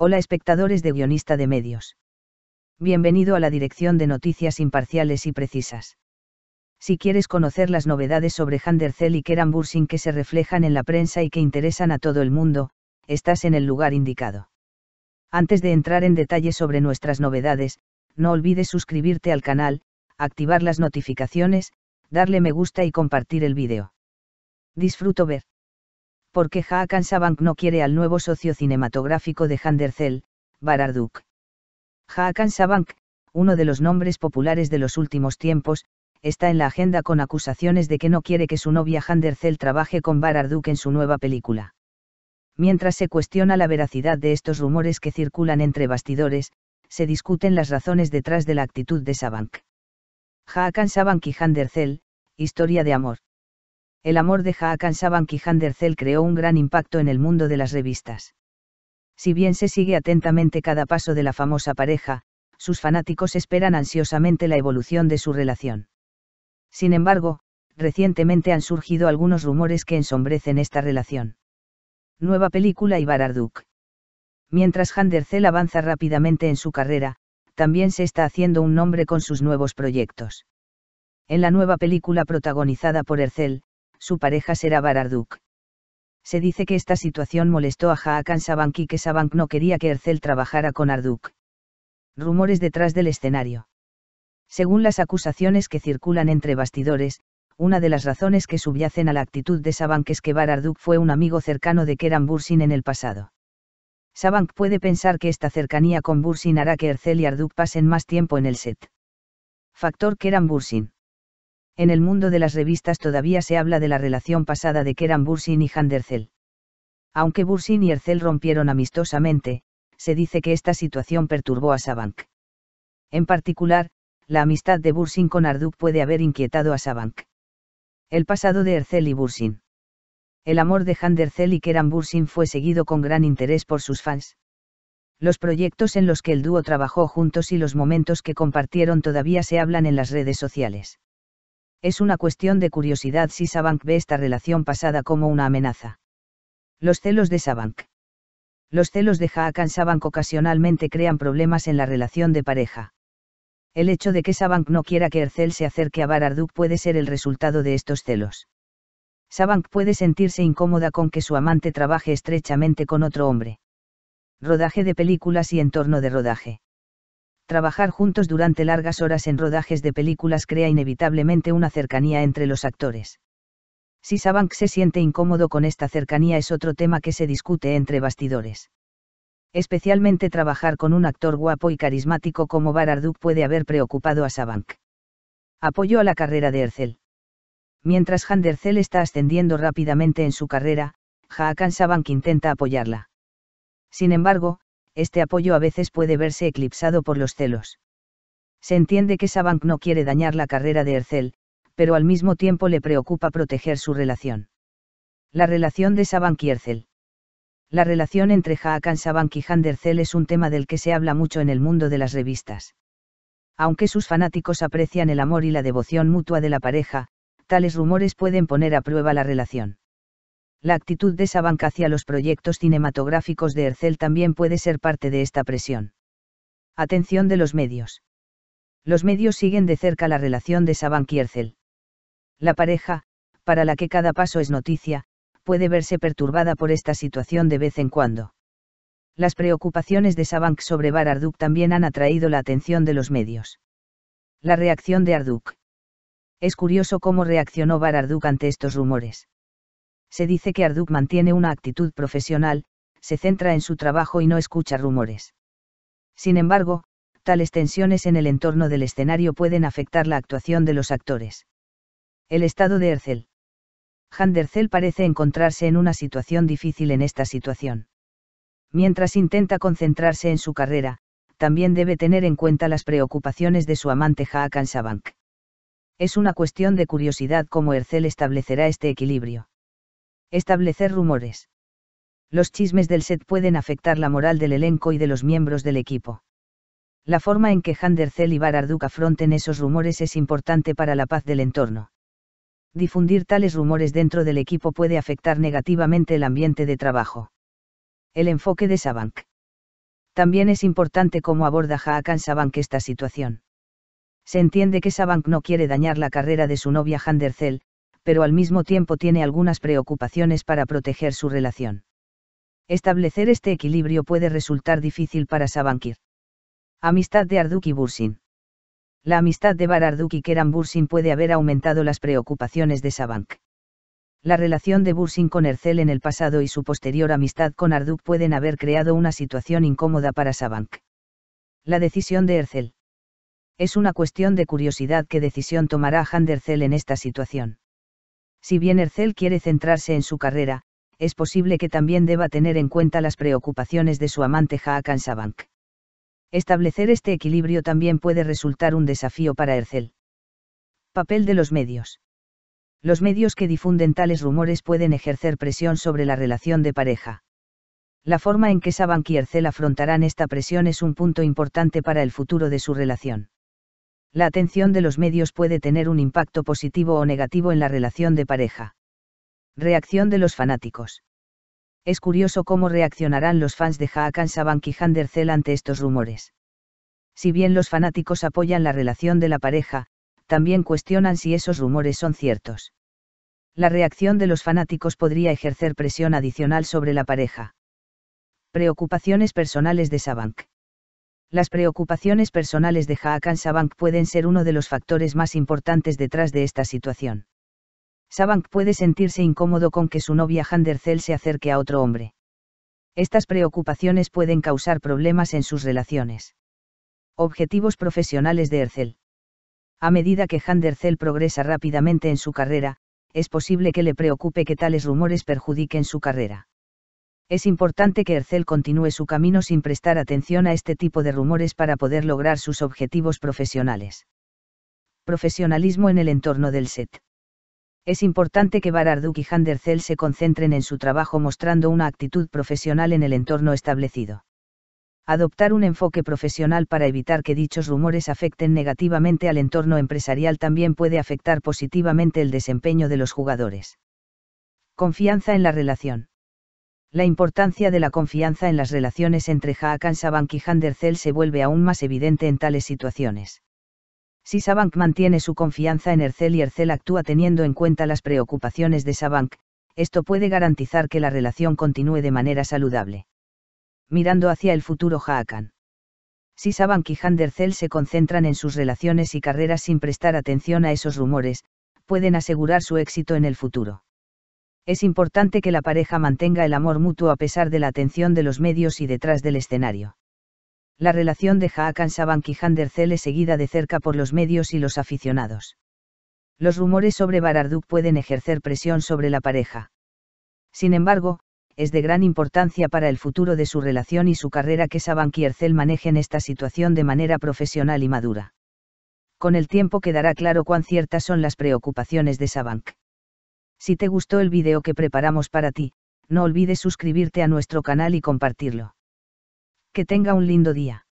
Hola espectadores de Guionista de Medios. Bienvenido a la dirección de noticias imparciales y precisas. Si quieres conocer las novedades sobre Handerzell y Keran que se reflejan en la prensa y que interesan a todo el mundo, estás en el lugar indicado. Antes de entrar en detalle sobre nuestras novedades, no olvides suscribirte al canal, activar las notificaciones, darle me gusta y compartir el vídeo. Disfruto ver porque Haakan Sabank no quiere al nuevo socio cinematográfico de Handerzell, Bararduk. Hakan Sabank, uno de los nombres populares de los últimos tiempos, está en la agenda con acusaciones de que no quiere que su novia Handerzell trabaje con Bararduk en su nueva película. Mientras se cuestiona la veracidad de estos rumores que circulan entre bastidores, se discuten las razones detrás de la actitud de Sabank. Haakan Sabank y Handerzell, historia de amor el amor de Haakon Saban creó un gran impacto en el mundo de las revistas. Si bien se sigue atentamente cada paso de la famosa pareja, sus fanáticos esperan ansiosamente la evolución de su relación. Sin embargo, recientemente han surgido algunos rumores que ensombrecen esta relación. Nueva película y Bararduk. Mientras Handercel avanza rápidamente en su carrera, también se está haciendo un nombre con sus nuevos proyectos. En la nueva película protagonizada por Ercel, su pareja será Bararduk. Se dice que esta situación molestó a Haakan Sabank y que Sabank no quería que Ercel trabajara con Arduk. Rumores detrás del escenario. Según las acusaciones que circulan entre bastidores, una de las razones que subyacen a la actitud de Sabank es que Bararduk fue un amigo cercano de Keran Bursin en el pasado. Sabank puede pensar que esta cercanía con Bursin hará que Ercel y Arduk pasen más tiempo en el set. Factor Keran Bursin en el mundo de las revistas todavía se habla de la relación pasada de Keran Bursin y Handerzel. Aunque Bursin y Ercel rompieron amistosamente, se dice que esta situación perturbó a Sabank. En particular, la amistad de Bursin con Arduk puede haber inquietado a Sabank. El pasado de Ercel y Bursin. El amor de Handercel y Keran Bursin fue seguido con gran interés por sus fans. Los proyectos en los que el dúo trabajó juntos y los momentos que compartieron todavía se hablan en las redes sociales. Es una cuestión de curiosidad si Sabank ve esta relación pasada como una amenaza. Los celos de Sabank. Los celos de Hakan Sabank ocasionalmente crean problemas en la relación de pareja. El hecho de que Sabank no quiera que Ercel se acerque a Bararduk puede ser el resultado de estos celos. Sabank puede sentirse incómoda con que su amante trabaje estrechamente con otro hombre. Rodaje de películas y entorno de rodaje trabajar juntos durante largas horas en rodajes de películas crea inevitablemente una cercanía entre los actores. Si Sabank se siente incómodo con esta cercanía es otro tema que se discute entre bastidores. Especialmente trabajar con un actor guapo y carismático como Baraduk puede haber preocupado a Sabank. Apoyo a la carrera de Ercel. Mientras Dercel está ascendiendo rápidamente en su carrera, Hakan Sabank intenta apoyarla. Sin embargo, este apoyo a veces puede verse eclipsado por los celos. Se entiende que Sabank no quiere dañar la carrera de Ercel, pero al mismo tiempo le preocupa proteger su relación. La relación de Sabank y Ercel. La relación entre Haakan Sabank y Han Ercel es un tema del que se habla mucho en el mundo de las revistas. Aunque sus fanáticos aprecian el amor y la devoción mutua de la pareja, tales rumores pueden poner a prueba la relación la actitud de Sabank hacia los proyectos cinematográficos de Ercel también puede ser parte de esta presión. Atención de los medios. Los medios siguen de cerca la relación de Sabank y Ercel. La pareja, para la que cada paso es noticia, puede verse perturbada por esta situación de vez en cuando. Las preocupaciones de Sabank sobre Arduk también han atraído la atención de los medios. La reacción de Arduk. Es curioso cómo reaccionó Arduk ante estos rumores se dice que Arduk mantiene una actitud profesional, se centra en su trabajo y no escucha rumores. Sin embargo, tales tensiones en el entorno del escenario pueden afectar la actuación de los actores. El estado de Ercel. Han parece encontrarse en una situación difícil en esta situación. Mientras intenta concentrarse en su carrera, también debe tener en cuenta las preocupaciones de su amante Hakan Sabank. Es una cuestión de curiosidad cómo Ercel establecerá este equilibrio. Establecer rumores. Los chismes del set pueden afectar la moral del elenco y de los miembros del equipo. La forma en que Handercel y Bararduk afronten esos rumores es importante para la paz del entorno. Difundir tales rumores dentro del equipo puede afectar negativamente el ambiente de trabajo. El enfoque de Sabank. También es importante cómo aborda Hakan Sabank esta situación. Se entiende que Sabank no quiere dañar la carrera de su novia Handercel, pero al mismo tiempo tiene algunas preocupaciones para proteger su relación. Establecer este equilibrio puede resultar difícil para Sabankir. Amistad de Arduk y Bursin. La amistad de Arduk y Keran Bursin puede haber aumentado las preocupaciones de Sabank. La relación de Bursin con Ercel en el pasado y su posterior amistad con Arduk pueden haber creado una situación incómoda para Sabank. La decisión de Ercel. Es una cuestión de curiosidad qué decisión tomará Handercel en esta situación. Si bien Ercel quiere centrarse en su carrera, es posible que también deba tener en cuenta las preocupaciones de su amante Haakan Sabank. Establecer este equilibrio también puede resultar un desafío para Ercel. Papel de los medios. Los medios que difunden tales rumores pueden ejercer presión sobre la relación de pareja. La forma en que Sabank y Ercel afrontarán esta presión es un punto importante para el futuro de su relación la atención de los medios puede tener un impacto positivo o negativo en la relación de pareja. Reacción de los fanáticos. Es curioso cómo reaccionarán los fans de Haakan Sabank y Hander ante estos rumores. Si bien los fanáticos apoyan la relación de la pareja, también cuestionan si esos rumores son ciertos. La reacción de los fanáticos podría ejercer presión adicional sobre la pareja. Preocupaciones personales de Sabank. Las preocupaciones personales de Haakan Sabank pueden ser uno de los factores más importantes detrás de esta situación. Sabank puede sentirse incómodo con que su novia Handercel se acerque a otro hombre. Estas preocupaciones pueden causar problemas en sus relaciones. Objetivos profesionales de Ercel. A medida que Handercel progresa rápidamente en su carrera, es posible que le preocupe que tales rumores perjudiquen su carrera. Es importante que Ercel continúe su camino sin prestar atención a este tipo de rumores para poder lograr sus objetivos profesionales. Profesionalismo en el entorno del set. Es importante que Bararduk y Handercel se concentren en su trabajo mostrando una actitud profesional en el entorno establecido. Adoptar un enfoque profesional para evitar que dichos rumores afecten negativamente al entorno empresarial también puede afectar positivamente el desempeño de los jugadores. Confianza en la relación la importancia de la confianza en las relaciones entre Haakan Sabank y Handercel se vuelve aún más evidente en tales situaciones. Si Sabank mantiene su confianza en Ercel y Ercel actúa teniendo en cuenta las preocupaciones de Sabank, esto puede garantizar que la relación continúe de manera saludable. Mirando hacia el futuro Haakan, Si Sabank y Handercel se concentran en sus relaciones y carreras sin prestar atención a esos rumores, pueden asegurar su éxito en el futuro es importante que la pareja mantenga el amor mutuo a pesar de la atención de los medios y detrás del escenario. La relación de Haakan Sabank y Handercel es seguida de cerca por los medios y los aficionados. Los rumores sobre Bararduk pueden ejercer presión sobre la pareja. Sin embargo, es de gran importancia para el futuro de su relación y su carrera que Sabank y Ercel manejen esta situación de manera profesional y madura. Con el tiempo quedará claro cuán ciertas son las preocupaciones de Sabank. Si te gustó el video que preparamos para ti, no olvides suscribirte a nuestro canal y compartirlo. Que tenga un lindo día.